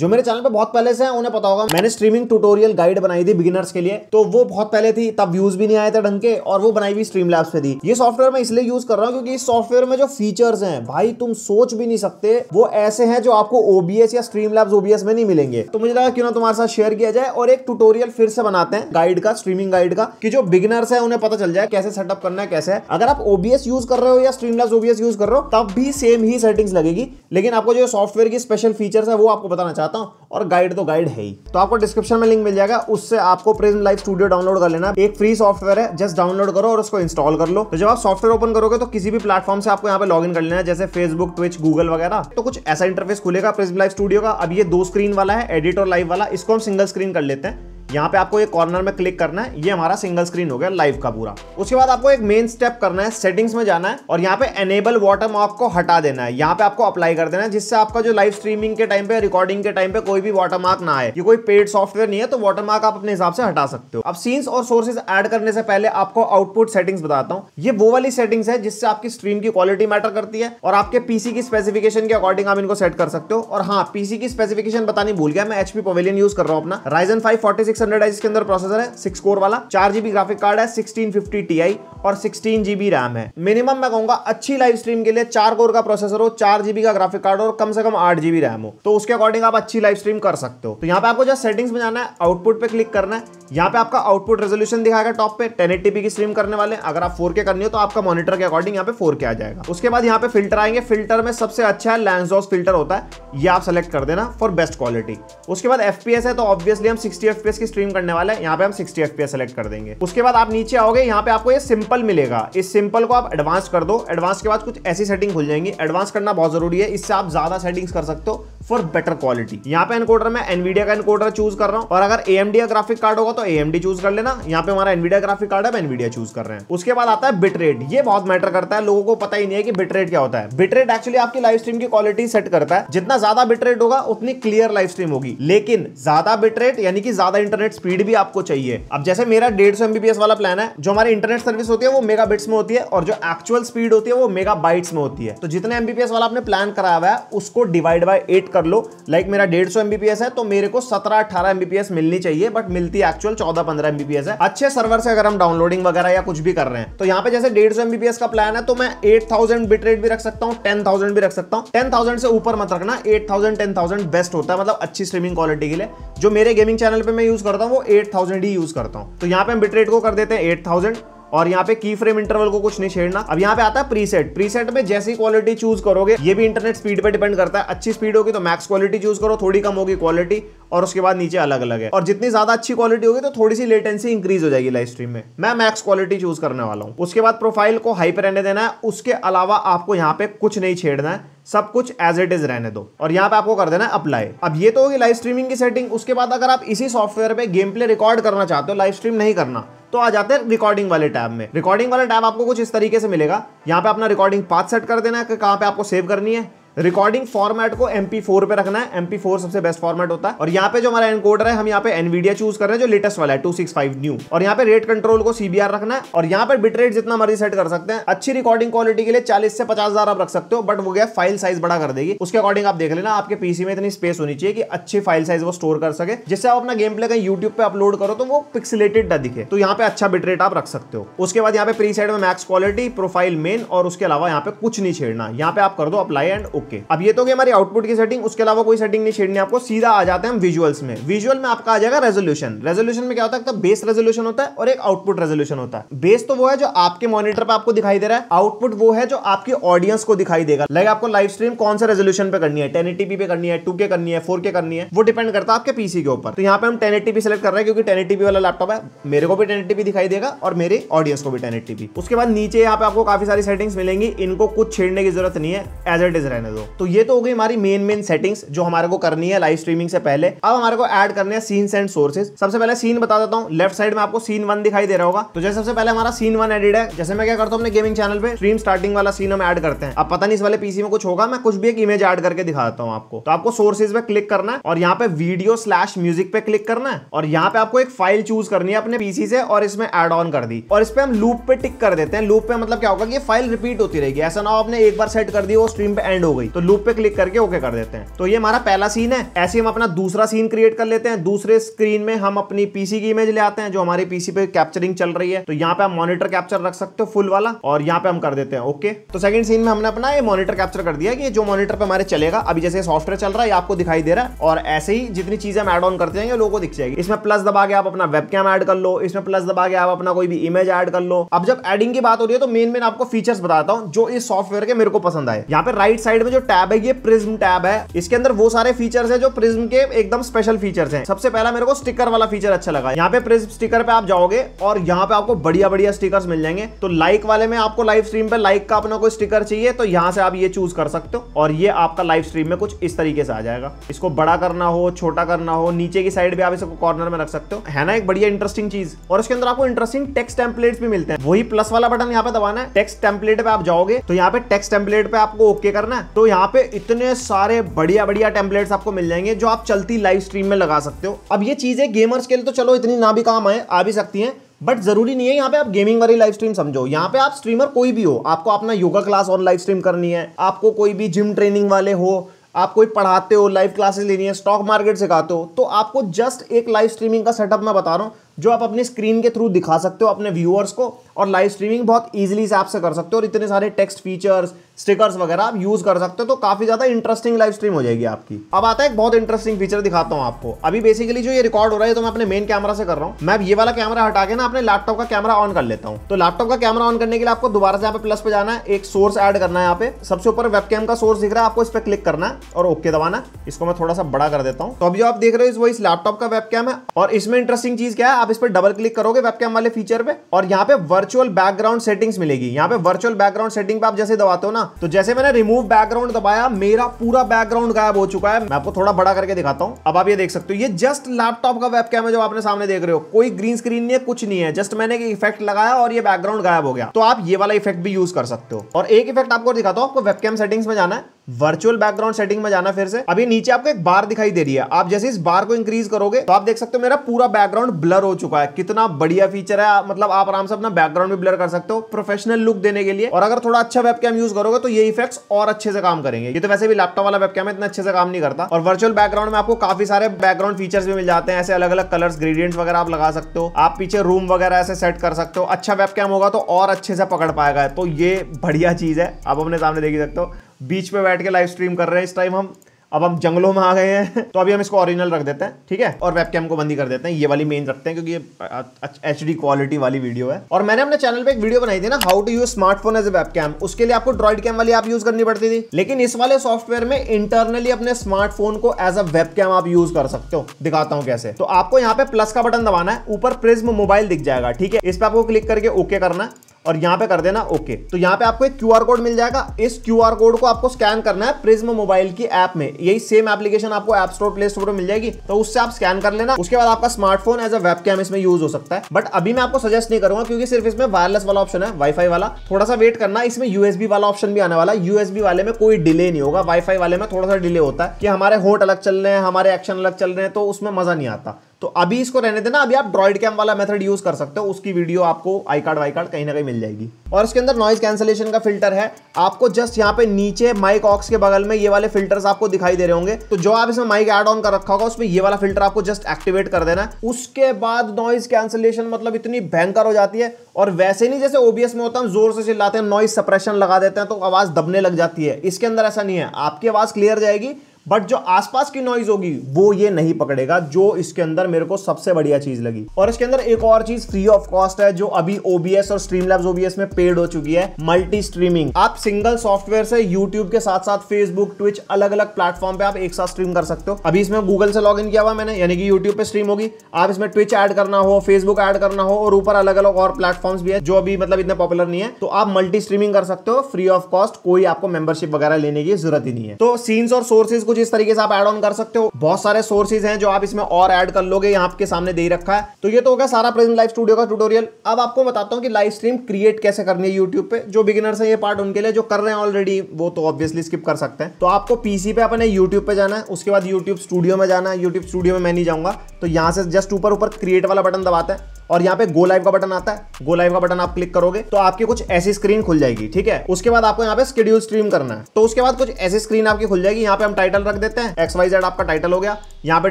जो मेरे चैनल पे बहुत पहले से हैं उन्हें पता होगा मैंने स्ट्रीमिंग ट्यूटोरियल गाइड बनाई थी बिगिनर्स के लिए तो वो बहुत पहले थी तब व्यूज भी नहीं आए थे ढंग के और वो बनाई हुई स्ट्रीम लैब्स पे थी ये सॉफ्टवेयर मैं इसलिए यूज कर रहा हूँ क्योंकि इस सॉफ्टवेयर में जो फीचर्स हैं भाई तुम सोच भी नहीं सकते वो ऐसे हैं जो आपको ओबीएस या स्ट्रीम लैब्स ओबीएस में नहीं मिलेंगे तो मुझे लगा क्यों ना तुम्हारे साथ शेयर किया जाए और एक ट्यूटोरियल फिर से बनाते हैं गाइड का स्ट्रीमिंग गाइड का की जो बिगिनर्स है उन्हें पता चल जाए कैसे सेटअप करना है कैसे अगर आप ओबीएस यूज कर रहे हो या स्ट्रीम लैब्स ओबीएस यूज कर रहे हो तब भी सेम ही सेटिंग्स लगेगी लेकिन आपको जो सॉफ्टवेयर की स्पेशल फीचर्स है वो आपको बताना चाहिए चाहता हूँ और गाइड तो गाइड है ही तो आपको डिस्क्रिप्शन में लिंक मिल जाएगा उससे आपको प्रिज्म लाइव स्टूडियो डाउनलोड कर लेना एक फ्री सॉफ्टवेयर है जस्ट डाउनलोड करो और उसको इंस्टॉल कर लो तो जब आप सॉफ्टवेयर ओपन करोगे तो किसी भी प्लेटफॉर्म से आपको यहाँ पे लॉग कर लेना है जैसे फेसबुक ट्विच गूगल वगैरह तो कुछ ऐसा इंटरफेस खुलेगा प्रिज्म लाइव स्टूडियो का अब ये दो स्क्रीन वाला है एडिट और लाइव वाला इसको हम सिंगल स्क्रीन कर लेते हैं यहाँ पे आपको एक कॉर्नर में क्लिक करना है ये हमारा सिंगल स्क्रीन हो गया लाइव का पूरा उसके बाद आपको एक मेन स्टेप करना है सेटिंग्स में जाना है और यहाँ पे एनेबल वाटर मार्क को हटा देना है यहाँ पे आपको अप्लाई कर देना है जिससे आपका जो लाइव स्ट्रीमिंग के टाइम पे रिकॉर्डिंग के टाइम पे कोई भी वाटर मार्क ना आए ये कोई पेड सॉफ्टवेयर नहीं है तो वाटर मार्क आप अपने हिसाब से हटा सकते हो अब सीन्स और सोर्सेज एड करने से पहले आपको आउटपुट सेटिंग्स बताता हूँ ये वो वाली सेटिंग्स है जिससे आपकी स्ट्रीम की क्वालिटी मैटर करती है और आपके पीसी की स्पेसिफिकेशन के अकॉर्डिंग आप इनको सेट कर सकते हो और हाँ पीसी की स्पेसिफिकेशन बतानी भूल गया मैं एचपी पवेलियन यूज कर रहा हूँ अपना Ryzen five forty six six अंदर प्रोसेसर है सिक्स कोर वाला चार जीबी ग्राफिक कार्ड है सिक्सटीन फिफ्टी टी आई और सिक्सटीन जीबी रैम है मिनिमम मैं कहूंगा अच्छी लाइव स्ट्रीम के लिए चार कोर का प्रोसेसर हो चार जीबी का ग्राफिक कार्ड और कम से कम आठ जीबी रैम हो तो उसके अकॉर्डिंग आप अच्छी लाइव स्ट्रीम कर सकते हो तो यहाँ पे आपको जो सेटिंग्स में जाना है आउटपुट पे क्लिक करना है यहाँ पे आपका आउटपुट रेजोल्यूशन दिखाएगा टॉप पे टेन की स्ट्रीम करने वाले अगर आप फोर करनी हो तो आपका मॉनिटर के अकॉर्डिंग यहाँ पे फोर आ जाएगा उसके बाद यहाँ पे फिल्टर आएंगे फिल्टर में सबसे अच्छा लैंसडॉस फिल्टर होता है ये आप सेलेक्ट कर देना फॉर बेस्ट क्वालिटी उसके बाद एफ है तो ऑब्वियसली हम सिक्सटी एफ की स्ट्रीम करने वाले यहाँ पे हम सिक्सटी एफ सेलेक्ट कर देंगे उसके बाद आप नीचे आओगे यहाँ पे आपको ये सिंपल मिलेगा इस सिंपल को आप एडवांस कर दो एडवांस के बाद कुछ ऐसी सेटिंग खुल जाएंगी एडवांस करना बहुत जरूरी है इससे आप ज्यादा सेटिंग्स कर सकते हो फॉर बेटर क्वालिटी यहाँ पे एनकोडर में एनवीडिया का एनकोडर चूज कर रहा हूँ और अगर एएमडी का ग्राफिक कार्ड होगा तो एमडी चूज कर लेना यहाँ पे हमारा एनवीडिया ग्राफिक कार्ड है एनवीडिया चूज कर रहे हैं उसके बाद आता है बिटरेट ये बहुत मैटर करता है लोगों को पता ही नहीं है कि बिटरेट क्या होता है बिटरेट एक्चुअली आपकी लाइफ स्ट्रीम की क्वालिटी सेट करता है जितना ज्यादा बिटरेट होगा उतनी क्लियर लाइफ स्ट्रीम होगी लेकिन ज्यादा बिटरेट यानी कि ज्यादा इंटरनेट स्पीड भी आपको चाहिए अब जैसे मेरा डेढ़ सौ एमबीपीएस वाला प्लान है जो हमारी इंटरनेट सर्विस होती है वो मेगा में होती है और जो एक्चुअल स्पीड होती है वो मेगा में होती है तो जितने एमबीपीएस वाला आपने प्लान कराया हुआ है उसको डिवाइड बाय एट कर कर लो लाइक मेरा डेढ़ सौ है तो मेरे को सत्रह अठारह एमबीपीएस मिलनी चाहिए बट मिलती एक्चुअल चौदह पंद्रह एमबीपीएस है अच्छे सर्वर से अगर हम डाउनलोडिंग वगैरह या कुछ भी कर रहे हैं तो यहाँ पे जैसे डेढ़ सौ एमबीपीएस का प्लान है तो मैं एट थाउजेंड बिट रेट भी रख सकता हूँ टेन थाउजेंड भी रख सकता हूँ टेन थाउजेंड से ऊपर मत रखना eight thousand ten thousand best होता है मतलब अच्छी स्ट्रीमिंग क्वालिटी के लिए जो मेरे गेमिंग चैनल पर मैं यूज करता हूँ वो एट थाउजेंड ही यूज करता हूँ तो यहाँ पे हम बिट रेट को कर देते हैं एट थाउजेंड और यहाँ पे की फ्रेम इंटरवल को कुछ नहीं छेड़ना अब यहाँ पे आता है प्रीसेट प्रीसेट में जैसी क्वालिटी चूज करोगे ये भी इंटरनेट स्पीड पे डिपेंड करता है अच्छी स्पीड होगी तो मैक्स क्वालिटी चूज करो थोड़ी कम होगी क्वालिटी और उसके बाद नीचे अलग अलग है और जितनी ज्यादा अच्छी क्वालिटी होगी तो थोड़ी सी लेटेंसी इंक्रीज हो जाएगी लाइव स्ट्रीम में मैं मैक्स क्वालिटी चूज करने वाला हूँ उसके बाद प्रोफाइल को हाई पर रहने देना है उसके अलावा आपको यहाँ पे कुछ नहीं छेड़ना है सब कुछ एज इट इज रहने दो और यहाँ पे आपको कर देना है अप्लाई अब ये तो होगी लाइव स्ट्रीमिंग की सेटिंग उसके बाद अगर आप इसी सॉफ्टवेयर पे गेम प्ले रिकॉर्ड करना चाहते हो लाइव स्ट्रीम नहीं करना तो आ जाते हैं रिकॉर्डिंग वाले टैब में रिकॉर्डिंग वाला टैब आपको कुछ इस तरीके से मिलेगा यहाँ पे अपना रिकॉर्डिंग पाथ सेट कर देना है कि कहाँ पे आपको सेव करनी है रिकॉर्डिंग फॉर्मेट को एम पी फोर पे रखना है MP4 फोर सबसे बेस्ट फॉर्मेट होता है और यहाँ पे जो हमारा एनकोडर है हम यहाँ पे एनवीडिया चूज कर रहे हैं जो लेटेस्ट वाला है 265 सिक्स न्यू और यहाँ पे रेट कंट्रोल को सीबीआर रखना है और यहाँ पे बिटरेट जितना मर्जी सेट कर सकते हैं अच्छी रिकॉर्डिंग क्वालिटी के लिए चालीस से पचास हजार आप रख सकते हो बट वो गया फाइल साइज बड़ा कर देगी उसके अकॉर्डिंग आप देख लेना आपके पीसी में इतनी स्पेस होनी चाहिए कि अच्छी फाइल साइज वो स्टोर कर सके जिससे आप अपना गेम प्ले कहीं यूट्यूब पे अपलोड करो तो वो पिक्सलेटेड ना दिखे तो यहाँ पे अच्छा बिटरेट आप रख सकते हो उसके बाद यहाँ पे प्री साइड में मैक्स क्वालिटी प्रोफाइल मेन और उसके अलावा यहाँ पे कुछ नहीं छेड़ना यहाँ पे आप कर दो अप्लाई एंड ओके अब ये तो हमारी आउटपुट की सेटिंग उसके अलावा कोई सेटिंग नहीं छेड़नी आपको सीधा आ जाते हैं विजुअल्स में विजुअल में आपका आ जाएगा रेजोल्यूशन रेजोल्यूशन में क्या होता है बेस रेजोल्यूशन तो होता है और एक आउटपुट रेजोल्यूशन होता है बेस तो वो है जो आपके मॉनिटर पर आपको दिखाई दे रहा है आउटपुट वो है जो आपकी ऑडियंस को दिखाई देगा लाइक आपको लाइव स्ट्रीम कौन सा रेजोल्यूशन पे करनी है टेन पे करनी है टू करनी है फोर करनी है वो डिपेंड करता है आपके पीसी के ऊपर तो यहाँ पे हम टेन सेलेक्ट कर रहे हैं क्योंकि टेन वाला लैपटॉप है मेरे को भी टेन दिखाई देगा और मेरे ऑडियंस को भी टेन उसके बाद नीचे यहाँ पे आपको काफी सारी सेटिंग्स मिलेंगी इनको कुछ छेड़ने की जरूरत नहीं है एज इट इज रहने दो तो ये तो हो गई हमारी मेन मेन सेटिंग्स जो हमारे को करनी है लाइव स्ट्रीमिंग से पहले अब हमारे को ऐड करने हैं सीन्स एंड सोर्सेज सबसे पहले सीन बता देता हूँ लेफ्ट साइड में आपको सीन वन दिखाई दे रहा होगा तो जैसे सबसे पहले हमारा सीन वन एडिट है जैसे मैं क्या करता हूँ अपने गेमिंग चैनल पे स्ट्रीम स्टार्टिंग वाला सीन हम एड करते हैं अब पता नहीं इस वाले पीसी में कुछ होगा मैं कुछ भी एक इमेज एड करके दिखा देता हूँ आपको तो आपको सोर्सेज पे क्लिक करना है और यहाँ पे वीडियो स्लैश म्यूजिक पे क्लिक करना है और यहाँ पे आपको एक फाइल चूज करनी है अपने पीसी से और इसमें एड ऑन कर दी और इस पर हम लूप पे टिक कर देते हैं लूप पे मतलब क्या होगा कि फाइल रिपीट होती रहेगी ऐसा ना आपने एक बार सेट कर दी वो स्ट्रीम पे एंड हो गई गई तो लूप पे क्लिक करके ओके कर देते हैं तो ये हमारा पहला सीन है ऐसे हम अपना दूसरा सीन क्रिएट कर लेते हैं दूसरे स्क्रीन में हम अपनी पीसी की इमेज ले आते हैं जो हमारे पीसी पे कैप्चरिंग चल रही है तो यहाँ पे हम मॉनिटर कैप्चर रख सकते हो फुल वाला और यहाँ पे हम कर देते हैं ओके तो सेकंड सीन में हमने अपना ये मॉनिटर कैप्चर कर दिया कि जो मॉनिटर पे हमारे चलेगा अभी जैसे सॉफ्टवेयर चल रहा है आपको दिखाई दे रहा है और ऐसे ही जितनी चीजें हम एड ऑन करते हैं लोगों को दिख जाएगी इसमें प्लस दबा के आप अपना वेब कैम ऐड कर लो इसमें प्लस दबा के आप अपना कोई भी इमेज ऐड कर लो अब जब एडिंग की बात हो रही है तो मेन मेन आपको फीचर्स बताता हूँ जो इस सॉफ्टवेयर के मेरे को पसंद आए यहाँ पे राइट साइड में जो टैब है ये प्रिज्म टैब है इसके अंदर वो सारे फीचर्स है जो प्रिज्म के एकदम स्पेशल फीचर्स हैं सबसे पहला मेरे को स्टिकर वाला फीचर अच्छा लगा यहाँ पे प्रिज्म स्टिकर पे आप जाओगे और यहाँ पे आपको बढ़िया बढ़िया स्टिकर्स मिल जाएंगे तो लाइक वाले में आपको लाइव स्ट्रीम पे लाइक का अपना कोई स्टिकर चाहिए तो यहाँ से आप ये चूज कर सकते हो और ये आपका लाइव स्ट्रीम में कुछ इस तरीके से आ जाएगा इसको बड़ा करना हो छोटा करना हो नीचे की साइड भी आप इसको कॉर्नर में रख सकते हो है ना एक बढ़िया इंटरेस्टिंग चीज और इसके अंदर आपको इंटरेस्टिंग टेक्स टेम्पलेट भी मिलते हैं वही प्लस वाला बटन यहाँ पे दबाना है टेक्स टेम्पलेट पे आप जाओगे तो यहाँ पे टेक्स टेम्पलेट पे आपको ओके करना है तो तो यहाँ पे इतने सारे बढ़िया बढ़िया टेम्पलेट्स आपको मिल जाएंगे जो आप चलती लाइव स्ट्रीम में लगा सकते हो अब ये चीज़ें गेमर्स के लिए तो चलो इतनी ना भी काम आए आ भी सकती हैं बट जरूरी नहीं है यहाँ पे आप गेमिंग वाली लाइव स्ट्रीम समझो यहाँ पे आप स्ट्रीमर कोई भी हो आपको अपना yoga class on live stream करनी है आपको कोई भी जिम ट्रेनिंग वाले हो आप कोई पढ़ाते हो लाइव क्लासेस लेनी है स्टॉक मार्केट सिखाते हो तो आपको जस्ट एक लाइव स्ट्रीमिंग का सेटअप मैं बता रहा हूँ जो आप अपने स्क्रीन के थ्रू दिखा सकते हो अपने व्यूअर्स को और लाइव स्ट्रीमिंग बहुत ईजिली से आपसे कर सकते हो और इतने सारे टेक्स्ट फीचर्स स्टिकर्स वगैरह आप यूज कर सकते हो तो काफी ज्यादा इंटरेस्टिंग लाइव स्ट्रीम हो जाएगी आपकी अब आता है एक बहुत इंटरेस्टिंग फीचर दिखाता हूँ आपको अभी बेसिकली जो ये रिकॉर्ड हो रहा है तो मैं अपने मेन कैमरा से कर रहा हूँ मैं ये वाला कैमरा हटा के ना अपने लैपटॉप का कैमरा ऑन कर लेता हूँ तो लैपटॉप का कैमरा ऑन करने के लिए आपको दोबारा से यहाँ पे प्लस पे जाना है एक सोर्स एड करना है यहाँ पे सबसे ऊपर वेबकैम का सोर्स दिख रहा है आपको इस पर क्लिक करना है और ओके दबाना इसको मैं थोड़ा सा बड़ा कर देता हूँ तो अभी जो आप देख रहे हो वो इस लैपटॉप का वेबकैम है और इसमें इंटरेस्टिंग चीज क्या है आप इस पर डबल क्लिक करोगे वेबकैम वाले फीचर पे और यहाँ पे वर्चुअल बैकग्राउंड सेटिंग्स मिलेगी यहाँ पे वर्चुअल बैकग्राउंड सेटिंग पे आप जैसे दबाते हो ना तो जैसे मैंने रिमूव बैकग्राउंड दबाया मेरा पूरा बैकग्राउंड गायब हो चुका है मैं आपको थोड़ा बड़ा करके दिखाता हूँ अब आप ये देख सकते हो ये जस्ट लैपटॉप का वेबकैम है जो आपने सामने देख रहे हो कोई ग्रीन स्क्रीन नहीं है कुछ नहीं है जस्ट मैंने इफेक्ट लगाया और ये बैकग्राउंड गायब हो गया तो आप ये वाला इफेक्ट भी यूज कर सकते हो और एक इफेक्ट आपको दिखाता हूँ आपको वेबकैम सेटिंग्स में जाना है वर्चुअल बैकग्राउंड सेटिंग में जाना फिर से अभी नीचे आपको एक बार दिखाई दे रही है आप जैसे इस बार को इंक्रीज करोगे तो आप देख सकते हो मेरा पूरा बैकग्राउंड ब्लर हो चुका है कितना बढ़िया फीचर है मतलब आप आराम से अपना बैकग्राउंड भी ब्लर कर सकते हो प्रोफेशनल लुक देने के लिए और अगर थोड़ा अच्छा वेबकैम यूज करोगे तो ये इफेक्ट्स और अच्छे से काम करेंगे ये तो वैसे भी लैपटॉप वाला वेबकैम इतना अच्छे से काम नहीं करता और वर्चुअल बैकग्राउंड में आपको काफी सारे बैकग्राउंड फीचर्स भी मिल जाते हैं ऐसे अलग अलग कलर्स ग्रेडियंट वगैरह आप लगा सकते हो आप पीछे रूम वगैरह ऐसे सेट कर सकते हो अच्छा वेबकैम होगा तो और अच्छे से पकड़ पाएगा तो ये बढ़िया चीज है आप अपने सामने देख सकते हो बीच पे बैठ के लाइव स्ट्रीम कर रहे हैं इस टाइम हम अब हम जंगलों में आ गए हैं तो अभी हम इसको ओरिजिनल रख देते हैं ठीक है और वेबकैम को बंदी कर देते हैं ये वाली मेन रखते हैं क्योंकि ये एच डी क्वालिटी वाली वीडियो है और मैंने अपने चैनल पे एक वीडियो बनाई थी ना how to use smartphone as a webcam उसके लिए आपको ड्रॉइड कैम वाली आप यूज करनी पड़ती थी लेकिन इस वाले सॉफ्टवेयर में इंटरनली अपने स्मार्टफोन को एज अ वेब आप यूज कर सकते हो दिखाता हूँ कैसे तो आपको यहाँ पे प्लस का बटन दबाना है ऊपर प्रिज्म मोबाइल दिख जाएगा ठीक है इस पर आपको क्लिक करके ओके करना है और यहाँ पे कर देना ओके तो यहां पे आपको एक क्यू कोड मिल जाएगा इस क्यू कोड को आपको स्कैन करना है प्रिज्म मोबाइल की ऐप में यही सेम एप्लीकेशन आपको ऐप स्टोर प्ले स्टोर में मिल जाएगी तो उससे आप स्कैन कर लेना उसके बाद आपका स्मार्टफोन एज अ वेब इसमें यूज हो सकता है बट अभी मैं आपको सजेस्ट नहीं करूंगा क्योंकि सिर्फ इसमें वायरलेस वाला ऑप्शन है वाईफाई वाला थोड़ा सा वेट करना इसमें यूएसबी वाला ऑप्शन भी आने वाला यूएसबी वाले में कोई डिले नहीं होगा वाईफाई वाले में थोड़ा सा डिले होता है कि हमारे होट अलग चल रहे हैं हमारे एक्शन अलग चल रहे हैं तो उसमें मजा नहीं आता तो अभी इसको रहने देना अभी आप ड्रॉइड कैम वाला मेथड यूज कर सकते हो उसकी वीडियो आपको आई कार्ड वाई कार्ड कहीं ना कहीं मिल जाएगी और इसके अंदर नॉइज कैंसिलेशन का फिल्टर है आपको जस्ट यहाँ पे नीचे माइक ऑक्स के बगल में ये वाले फिल्टर्स आपको दिखाई दे रहे होंगे तो जो आप इसमें माइक एड ऑन कर रखा होगा उसमें ये वाला फिल्टर आपको जस्ट एक्टिवेट कर देना उसके बाद नॉइज कैंसिलेशन मतलब इतनी भयंकर हो जाती है और वैसे नहीं जैसे ओबीएस में होता है जोर से चिल्लाते हैं नॉइज सप्रेशन लगा देते हैं तो आवाज दबने लग जाती है इसके अंदर ऐसा नहीं है आपकी आवाज क्लियर जाएगी बट जो आसपास की नॉइज होगी वो ये नहीं पकड़ेगा जो इसके अंदर मेरे को सबसे बढ़िया चीज लगी और इसके अंदर एक और चीज फ्री ऑफ कॉस्ट है जो अभी ओबीएस और लैब्स ओबीएस में पेड हो चुकी है मल्टी स्ट्रीमिंग आप सिंगल सॉफ्टवेयर से यूट्यूब के साथ साथ फेसबुक ट्विच अलग अलग प्लेटफॉर्म पे आप एक साथ स्ट्रीम कर सकते हो अभी इसमें गूगल से लॉग इन किया हुआ मैंने यानी कि यूट्यूब पे स्ट्रीम होगी आप इसमें ट्विच ऐड करना हो फेसबुक ऐड करना हो और ऊपर अलग अलग और प्लेटफॉर्म भी है जो अभी मतलब इतने पॉपुलर नहीं है तो आप मल्टी स्ट्रीमिंग कर सकते हो फ्री ऑफ कॉस्ट कोई आपको मेंबरशिप वगैरह लेने की जरूरत ही नहीं है तो सीन्स और सोर्सेज को कुछ इस तरीके से आप एड ऑन कर सकते हो बहुत सारे सोर्सेज हैं जो आप इसमें और ऐड कर लोगे यहाँ आपके सामने दे रखा है तो ये तो होगा सारा प्रेजेंट लाइव स्टूडियो का ट्यूटोरियल अब आपको बताता हूँ कि लाइव स्ट्रीम क्रिएट कैसे करनी है यूट्यूब पे जो बिगिनर्स है ये पार्ट उनके लिए जो कर रहे हैं ऑलरेडी वो तो ऑब्वियसली स्किप कर सकते हैं तो आपको पीसी पे अपने यूट्यूब पे जाना है उसके बाद यूट्यूब स्टूडियो में जाना है यूट्यूब स्टूडियो में मैं नहीं जाऊँगा तो यहाँ से जस्ट ऊपर ऊपर क्रिएट वाला बटन दबाते हैं और यहाँ पे गो लाइव का बटन आता है गो लाइव का बटन आप क्लिक करोगे तो आपकी कुछ ऐसी स्क्रीन खुल जाएगी ठीक है उसके बाद आपको यहाँ पे स्केड्यूल स्ट्रीम करना है तो उसके बाद कुछ ऐसी स्क्रीन आपकी खुल जाएगी यहाँ पे हम टाइटल टाइटल रख देते हैं एक्स वाई जेड आपका टाइटल हो गया यहाँ पे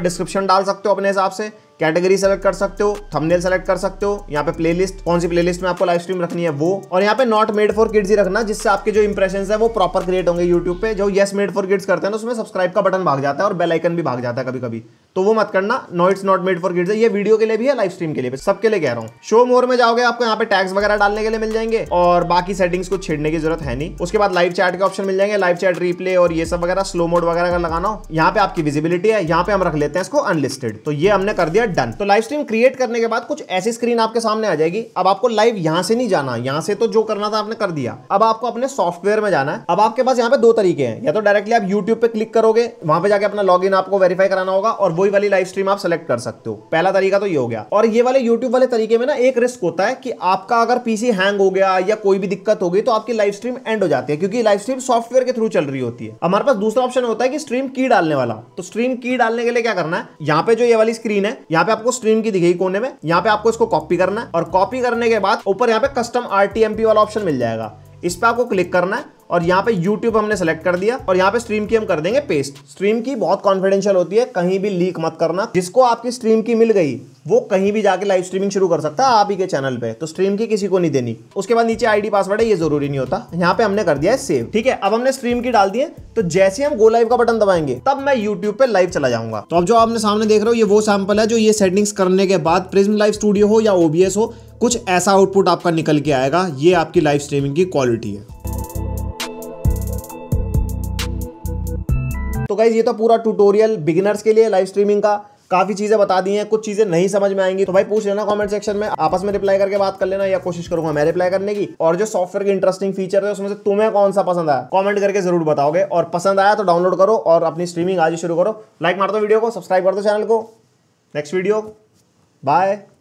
डिस्क्रिप्शन डाल सकते हो अपने हिसाब से कैटेगरी सेलेक्ट कर सकते हो थंबनेल सेलेक्ट कर सकते हो यहाँ पे प्लेलिस्ट कौन सी प्लेलिस्ट में आपको लाइव स्ट्रीम रखनी है वो और यहाँ पे नॉट मेड फॉर किड्स ही रखना जिससे आपके जो इंप्रेशन है वो प्रॉपर क्रिएट होंगे यूट्यूब पे जो येस मेड फॉर किड्स करते हैं ना उसमें सब्सक्राइब का बटन भाग जाता है और बेलाइकन भी भाग जाता है कभी कभी तो वो मत करना no it's not made for kids ये वीडियो के लिए भी है लाइव स्ट्रीम के लिए सबके लिए कह रहा हूँ शो मोर में जाओगे आपको यहाँ पे टैक्स वगैरह डालने के लिए मिल जाएंगे और बाकी सेटिंग्स को छेड़ने की जरूरत है नहीं उसके बाद लाइव चैट के ऑप्शन मिल जाएंगे लाइव चैट रीप्ले और ये सब वगैरह स्लो मोड वगैरह का लगाना हो यहाँ पे आपकी विजिबिलिटी है यहाँ पे हम रख लेते हैं इसको अनलिस्टेड तो ये हमने कर दिया डन तो लाइव स्ट्रीम क्रिएट करने के बाद कुछ ऐसी स्क्रीन आपके सामने आ जाएगी अब आपको लाइव यहाँ से नहीं जाना यहाँ से तो जो करना था आपने कर दिया अब आपको अपने सॉफ्टवेयर में जाना है अब आपके पास यहाँ पे दो तरीके हैं या तो डायरेक्टली आप यूट्यूब पे क्लिक करोगे वहां पे जाके अपना लॉग आपको वेरीफाई कराना होगा और वही वाली लाइव स्ट्रीम आप सेलेक्ट कर सकते हो पहला तरीका तो ये हो गया और ये वाले यूट्यूब वाले तरीके में ना एक रिस्क होता है कि आपका अगर पीसी हैंग हो गया या कोई भी दिक्कत हो गई तो आपकी लाइव स्ट्रीम एंड हो जाती है क्योंकि लाइव स्ट्रीम सॉफ्टवेयर के थ्रू चल रही होती है हमारे पास दूसरा ऑप्शन होता है कि स्ट्रीम की डालने वाला तो स्ट्रीम की डालने के लिए क्या करना है यहाँ पे जो ये वाली स्क्रीन है यहाँ पे आपको स्ट्रीम की दिखेगी कोने में यहाँ पे आपको इसको कॉपी करना है और कॉपी करने के बाद ऊपर यहाँ पे कस्टम आर वाला ऑप्शन मिल जाएगा इस पर आपको क्लिक करना है और यहाँ पे YouTube हमने सेलेक्ट कर दिया और यहाँ पे स्ट्रीम की हम कर देंगे पेस्ट स्ट्रीम की बहुत कॉन्फिडेंशियल होती है कहीं भी लीक मत करना जिसको आपकी स्ट्रीम की मिल गई वो कहीं भी जाके लाइव स्ट्रीमिंग शुरू कर सकता है आप ही के चैनल पे तो स्ट्रीम की किसी को नहीं देनी उसके बाद नीचे आईडी पासवर्ड है ये जरूरी नहीं होता यहाँ पे हमने कर दिया है सेव ठीक है अब हमने स्ट्रीम की डाल दी है तो जैसे हम गो लाइव का बटन दबाएंगे तब मैं यूट्यूब पे लाइव चला जाऊंगा तो अब जो आपने सामने देख रहे हो ये वो सैंपल है जो ये सेटिंग्स करने के बाद प्रिज्म लाइव स्टूडियो हो या ओबीएस हो कुछ ऐसा आउटपुट आपका निकल के आएगा ये आपकी लाइव स्ट्रीमिंग की क्वालिटी है तो गाइज ये तो पूरा ट्यूटोरियल बिगिनर्स के लिए लाइव स्ट्रीमिंग का काफी चीजें बता दी हैं कुछ चीजें नहीं समझ में आएंगी तो भाई पूछ लेना कमेंट सेक्शन में आपस में रिप्लाई करके बात कर लेना या कोशिश करूंगा मैं रिप्लाई करने की और जो सॉफ्टवेयर के इंटरेस्टिंग फीचर है उसमें से तुम्हें कौन सा पसंद आया कमेंट करके जरूर बताओगे और पसंद आया तो डाउनलोड करो और अपनी स्ट्रीमिंग आज ही शुरू करो लाइक मार दो वीडियो को सब्सक्राइब कर दो चैनल को नेक्स्ट वीडियो बाय